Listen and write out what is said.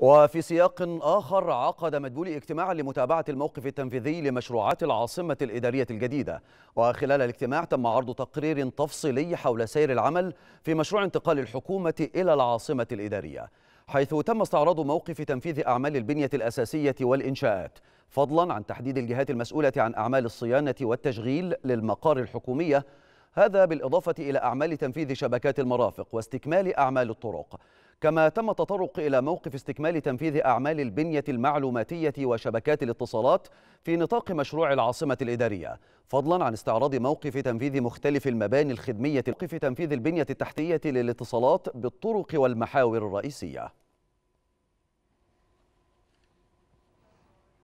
وفي سياق آخر عقد مدبولي اجتماعا لمتابعة الموقف التنفيذي لمشروعات العاصمة الإدارية الجديدة وخلال الاجتماع تم عرض تقرير تفصيلي حول سير العمل في مشروع انتقال الحكومة إلى العاصمة الإدارية حيث تم استعراض موقف تنفيذ أعمال البنية الأساسية والإنشاءات فضلا عن تحديد الجهات المسؤولة عن أعمال الصيانة والتشغيل للمقار الحكومية هذا بالإضافة إلى أعمال تنفيذ شبكات المرافق واستكمال أعمال الطرق كما تم التطرق إلى موقف استكمال تنفيذ أعمال البنية المعلوماتية وشبكات الاتصالات في نطاق مشروع العاصمة الإدارية فضلا عن استعراض موقف تنفيذ مختلف المباني الخدمية موقف تنفيذ البنية التحتية للاتصالات بالطرق والمحاور الرئيسية